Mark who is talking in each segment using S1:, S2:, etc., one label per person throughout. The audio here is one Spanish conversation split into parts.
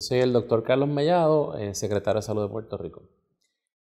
S1: Soy el doctor Carlos Mellado, eh, secretario de Salud de Puerto Rico.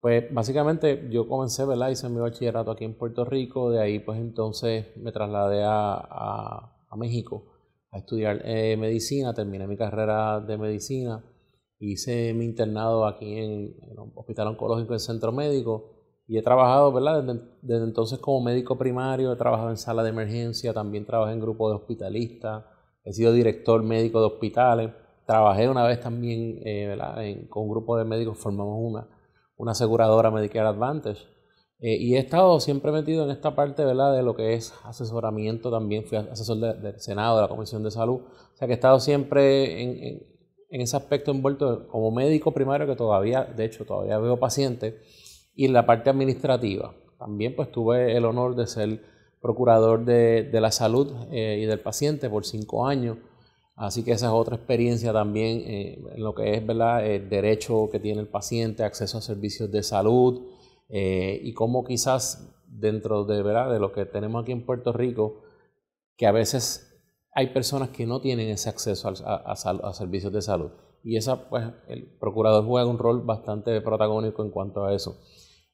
S1: Pues básicamente yo comencé, ¿verdad? Hice mi bachillerato aquí en Puerto Rico, de ahí pues entonces me trasladé a, México a estudiar eh, medicina, terminé mi carrera de medicina, hice mi internado aquí en, el Hospital Oncológico del Centro Médico y he trabajado, ¿verdad? Desde, desde, entonces como médico primario, he trabajado en sala de emergencia, también trabajé en grupo de hospitalistas, he sido director médico de hospitales Trabajé una vez también eh, con un grupo de médicos, formamos una, una aseguradora Medicare Advantage. Eh, y he estado siempre metido en esta parte ¿verdad? de lo que es asesoramiento también. Fui asesor del Senado, de la Comisión de Salud. O sea que he estado siempre en, en, ese aspecto envuelto como médico primario, que todavía, de hecho, todavía veo pacientes. Y en la parte administrativa. También pues tuve el honor de ser procurador de, de la salud eh, y del paciente por cinco años. Así que esa es otra experiencia también eh, en lo que es ¿verdad? el derecho que tiene el paciente, acceso a servicios de salud eh, y cómo quizás dentro de, ¿verdad? de lo que tenemos aquí en Puerto Rico, que a veces hay personas que no tienen ese acceso a, servicios de salud. Y esa, pues, el procurador juega un rol bastante protagónico en cuanto a eso.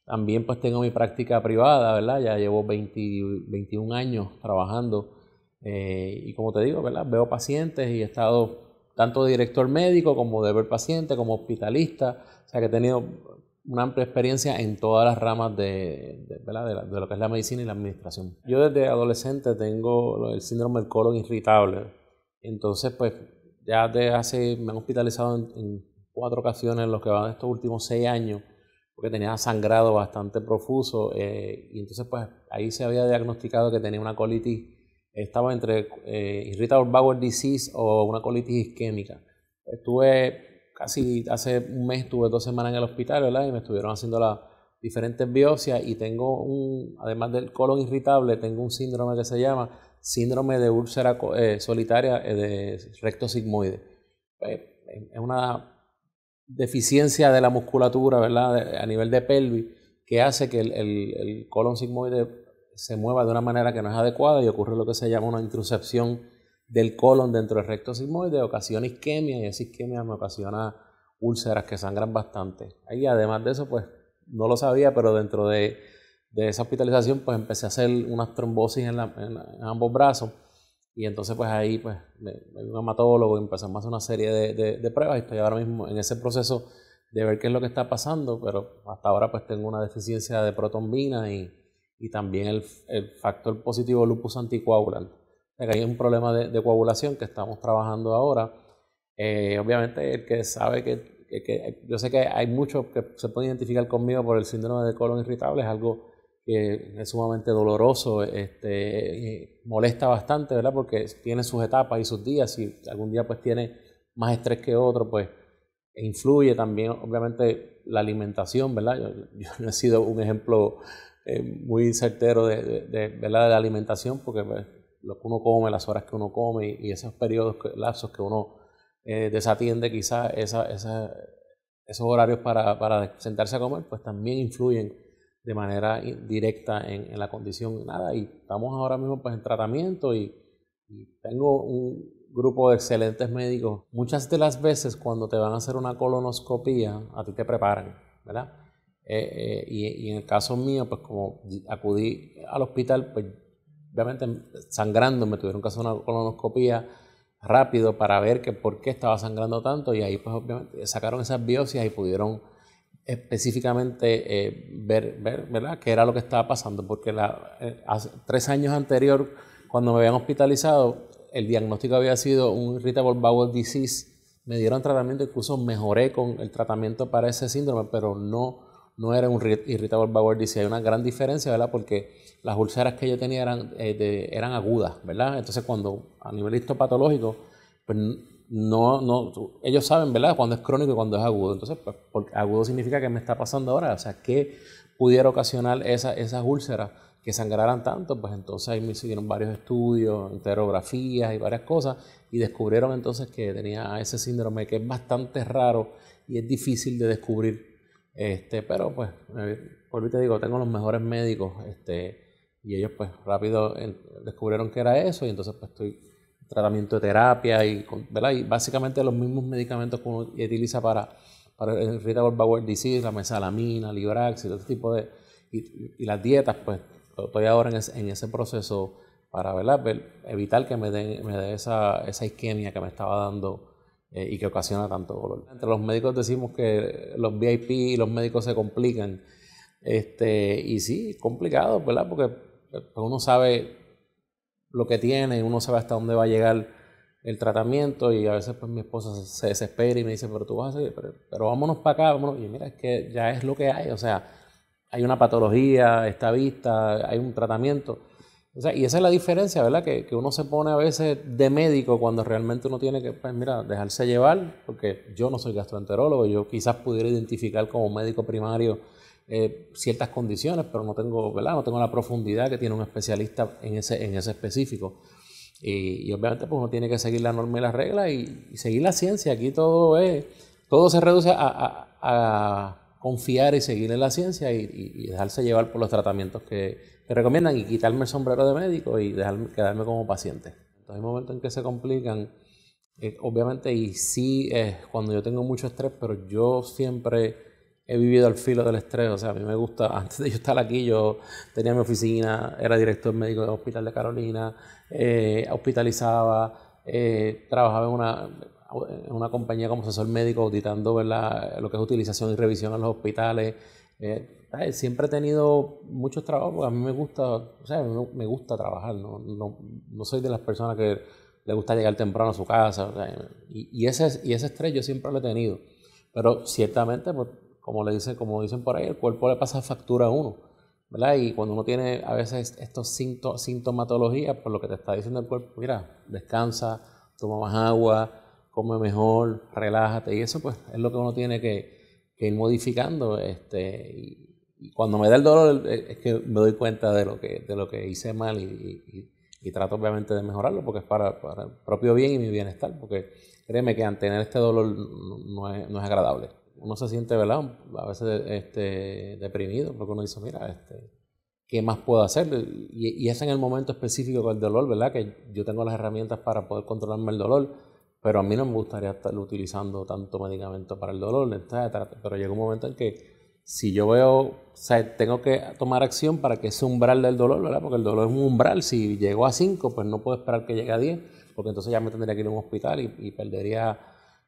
S1: También pues tengo mi práctica privada, ¿verdad? Ya llevo 21 años trabajando eh, y como te digo, ¿verdad? Veo pacientes y he estado tanto de director médico como de ver paciente, como hospitalista, o sea que he tenido una amplia experiencia en todas las ramas de, lo que es la medicina y la administración. Yo desde adolescente tengo el síndrome del colon irritable, entonces pues ya de hace, me han hospitalizado en, cuatro ocasiones los que van estos últimos seis años, porque tenía sangrado bastante profuso, eh, y entonces pues ahí se había diagnosticado que tenía una colitis estaba entre eh, Irritable Bowel Disease o una colitis isquémica. Estuve casi hace un mes, estuve dos semanas en el hospital, ¿verdad? Y me estuvieron haciendo las diferentes biopsias y tengo un, además del colon irritable, tengo un síndrome que se llama síndrome de úlcera eh, solitaria eh, de recto sigmoide. es una deficiencia de la musculatura, ¿verdad? a nivel de pelvis, que hace que el, el colon sigmoide se mueva de una manera que no es adecuada y ocurre lo que se llama una introcepción del colon dentro del recto sigmoide, ocasiona isquemia y esa isquemia me ocasiona úlceras que sangran bastante. Y además de eso, pues no lo sabía, pero dentro de, de esa hospitalización, pues empecé a hacer unas trombosis en, ambos brazos. Y entonces, pues ahí, pues, un hematólogo empezamos a hacer una serie de, de, pruebas y estoy ahora mismo en ese proceso de ver qué es lo que está pasando, pero hasta ahora, pues, tengo una deficiencia de protombina y, y también el, factor positivo lupus anticoagulante. que hay un problema de, coagulación que estamos trabajando ahora. Eh, obviamente, el que sabe que, yo sé que hay muchos que se pueden identificar conmigo por el síndrome de colon irritable, es algo que es sumamente doloroso, este, molesta bastante, ¿verdad? Porque tiene sus etapas y sus días, Y algún día pues tiene más estrés que otro, pues influye también, obviamente, la alimentación, ¿verdad? Yo, yo no he sido un ejemplo eh, muy certero de, de, de, la alimentación, porque pues, lo que uno come, las horas que uno come y, esos periodos, lapsos que uno eh, desatiende quizás esa, esos horarios para, para, sentarse a comer, pues también influyen de manera directa en, la condición. Nada, y estamos ahora mismo pues, en tratamiento y, tengo un, grupo de excelentes médicos. Muchas de las veces cuando te van a hacer una colonoscopia a ti te preparan, ¿verdad? Eh, eh, y, en el caso mío, pues como acudí al hospital, pues obviamente sangrando, me tuvieron que hacer una colonoscopía rápido para ver que por qué estaba sangrando tanto y ahí pues obviamente sacaron esas biopsias y pudieron específicamente eh, ver, ¿verdad? qué era lo que estaba pasando, porque la, hace tres años anterior, cuando me habían hospitalizado, el diagnóstico había sido un irritable bowel disease, me dieron tratamiento, incluso mejoré con el tratamiento para ese síndrome, pero no no era un irritable bowel dice Hay una gran diferencia, ¿verdad? Porque las úlceras que yo tenía eran, eh, eran agudas, ¿verdad? Entonces, cuando a nivel histopatológico, pues no, no, ellos saben, ¿verdad? Cuando es crónico y cuando es agudo. Entonces, pues, agudo significa que me está pasando ahora. O sea, ¿qué pudiera ocasionar esa, esas úlceras que sangraran tanto? Pues entonces ahí me siguieron varios estudios, enterografías y varias cosas, y descubrieron entonces que tenía ese síndrome que es bastante raro y es difícil de descubrir este, pero pues, por te digo, tengo los mejores médicos, este, y ellos pues rápido descubrieron que era eso, y entonces pues estoy tratamiento de terapia y, básicamente los mismos medicamentos que uno utiliza para, para el irritable bowel disease, la mesalamina, librax y todo tipo de... Y, las dietas, pues estoy ahora en ese, en ese proceso para evitar que me dé me esa, esa isquemia que me estaba dando eh, y que ocasiona tanto dolor. Entre los médicos decimos que los VIP y los médicos se complican. Este, y sí, complicado, ¿verdad? Porque eh, pues, uno sabe lo que tiene, uno sabe hasta dónde va a llegar el tratamiento y a veces pues, mi esposa se desespera y me dice, pero tú vas a seguir, pero, pero vámonos para acá, vámonos. Y mira, es que ya es lo que hay, o sea, hay una patología, está vista, hay un tratamiento y esa es la diferencia, ¿verdad? Que, uno se pone a veces de médico cuando realmente uno tiene que, pues mira, dejarse llevar, porque yo no soy gastroenterólogo, yo quizás pudiera identificar como médico primario eh, ciertas condiciones, pero no tengo, ¿verdad? No tengo la profundidad que tiene un especialista en ese, en ese específico. Y, obviamente pues uno tiene que seguir la norma y las reglas y, seguir la ciencia. Aquí todo es, todo se reduce a confiar y seguir en la ciencia y, dejarse llevar por los tratamientos que, recomiendan y quitarme el sombrero de médico y dejarme, quedarme como paciente. Entonces hay momentos en que se complican, eh, obviamente, y sí es cuando yo tengo mucho estrés, pero yo siempre he vivido al filo del estrés. O sea, a mí me gusta, antes de yo estar aquí, yo tenía mi oficina, era director médico del Hospital de Carolina, eh, hospitalizaba, eh, trabajaba en una en una compañía como asesor médico auditando lo que es utilización y revisión en los hospitales. Eh, eh, siempre he tenido muchos trabajos, porque a mí me gusta, me gusta trabajar, ¿no? No, soy de las personas que le gusta llegar temprano a su casa, y, y, ese, y estrés yo siempre lo he tenido, pero ciertamente, pues, como, le dicen, como dicen por ahí, el cuerpo le pasa factura a uno, Y cuando uno tiene a veces estos sintomatologías, por lo que te está diciendo el cuerpo, mira, descansa, toma más agua, come mejor, relájate. Y eso pues es lo que uno tiene que, ir modificando. Este, y, cuando me da el dolor eh, es que me doy cuenta de lo que, de lo que hice mal y, trato obviamente de mejorarlo porque es para, el propio bien y mi bienestar. Porque créeme que tener este dolor no es, no es agradable. Uno se siente, ¿verdad? A veces este, deprimido porque uno dice, mira, este, ¿qué más puedo hacer? Y, es en el momento específico con el dolor, ¿verdad? Que yo tengo las herramientas para poder controlarme el dolor pero a mí no me gustaría estar utilizando tanto medicamento para el dolor, Pero llega un momento en que si yo veo, o sea, tengo que tomar acción para que ese umbral del dolor, ¿verdad? Porque el dolor es un umbral. Si llego a 5, pues no puedo esperar que llegue a 10, porque entonces ya me tendría que ir a un hospital y, perdería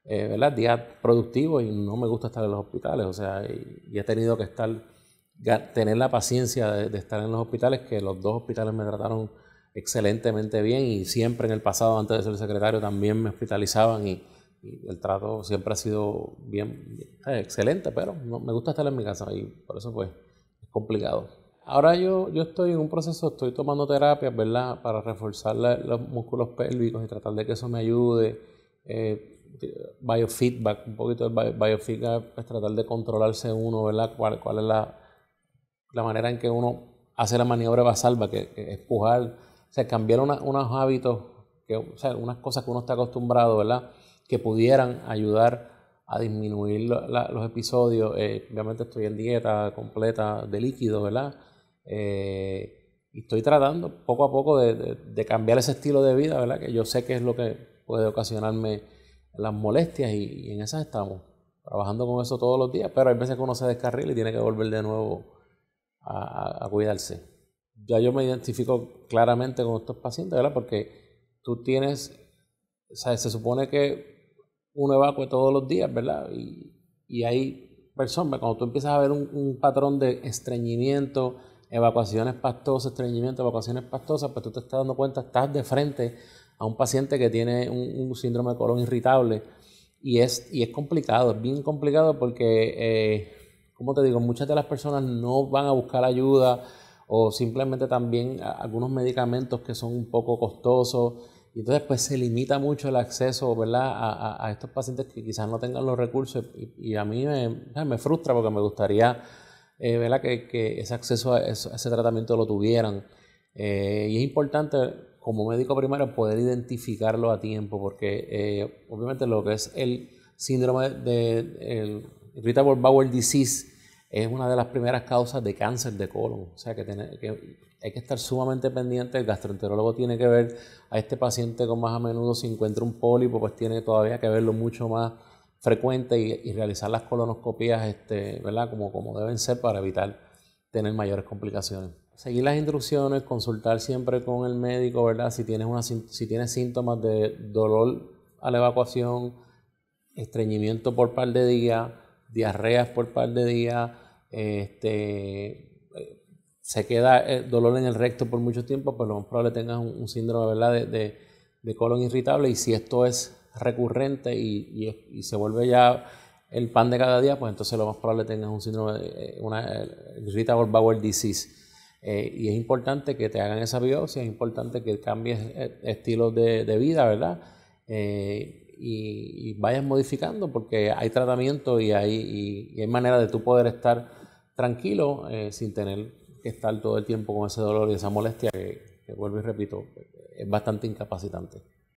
S1: eh, ¿verdad? días productivos y no me gusta estar en los hospitales. O sea, y, he tenido que estar, tener la paciencia de, estar en los hospitales, que los dos hospitales me trataron excelentemente bien y siempre en el pasado, antes de ser secretario, también me hospitalizaban y, el trato siempre ha sido bien, eh, excelente, pero me gusta estar en mi casa y por eso pues es complicado. Ahora yo, yo estoy en un proceso, estoy tomando terapias, ¿verdad? Para reforzar los músculos pélvicos y tratar de que eso me ayude. Eh, biofeedback, un poquito de biofeedback, es pues, tratar de controlarse uno, ¿verdad? ¿Cuál, es la, manera en que uno hace la maniobra basal, que, que es pujar sea, cambiar unos hábitos, que, o sea, unas cosas que uno está acostumbrado, ¿verdad? Que pudieran ayudar a disminuir los episodios. Eh, obviamente estoy en dieta completa de líquido, ¿verdad? Eh, y estoy tratando poco a poco de, cambiar ese estilo de vida, ¿verdad? Que yo sé que es lo que puede ocasionarme las molestias y, en esas estamos, trabajando con eso todos los días, pero hay veces que uno se descarrila y tiene que volver de nuevo a cuidarse ya yo me identifico claramente con estos pacientes, ¿verdad? Porque tú tienes, o sea, se supone que uno evacua todos los días, ¿verdad? Y, hay personas, cuando tú empiezas a ver un, patrón de estreñimiento, evacuaciones pastosas, estreñimiento, evacuaciones pastosas, pues tú te estás dando cuenta, estás de frente a un paciente que tiene un, síndrome de colon irritable y es, y es complicado, es bien complicado porque, eh, como te digo, muchas de las personas no van a buscar ayuda, o simplemente también algunos medicamentos que son un poco costosos. Y entonces pues se limita mucho el acceso ¿verdad? A, estos pacientes que quizás no tengan los recursos y, a mí me, frustra porque me gustaría eh, ¿verdad? Que, ese acceso a, ese tratamiento lo tuvieran. Eh, y es importante como médico primario poder identificarlo a tiempo porque eh, obviamente lo que es el síndrome de el irritable bowel disease es una de las primeras causas de cáncer de colon. O sea que, hay que estar sumamente pendiente. El gastroenterólogo tiene que ver a este paciente con más a menudo. Si encuentra un pólipo, pues tiene todavía que verlo mucho más frecuente y, realizar las colonoscopias... este, ¿verdad? Como, como deben ser para evitar tener mayores complicaciones. Seguir las instrucciones, consultar siempre con el médico, ¿verdad? Si tienes, una, si tienes síntomas de dolor a la evacuación, estreñimiento por par de días, diarreas por par de días, este, eh, se queda el eh, dolor en el recto por mucho tiempo, pues lo más probable tengas un, síndrome De, de, colon irritable y si esto es recurrente y, se vuelve ya el pan de cada día, pues entonces lo más probable tengas un síndrome, de, eh, una irritable bowel disease. y es importante que te hagan esa biopsia, es importante que cambies estilo de, vida, ¿verdad? y, vayas modificando porque hay tratamiento y hay, y, y hay manera de tú poder estar tranquilo eh, sin tener que estar todo el tiempo con ese dolor y esa molestia que vuelvo y repito, es bastante incapacitante.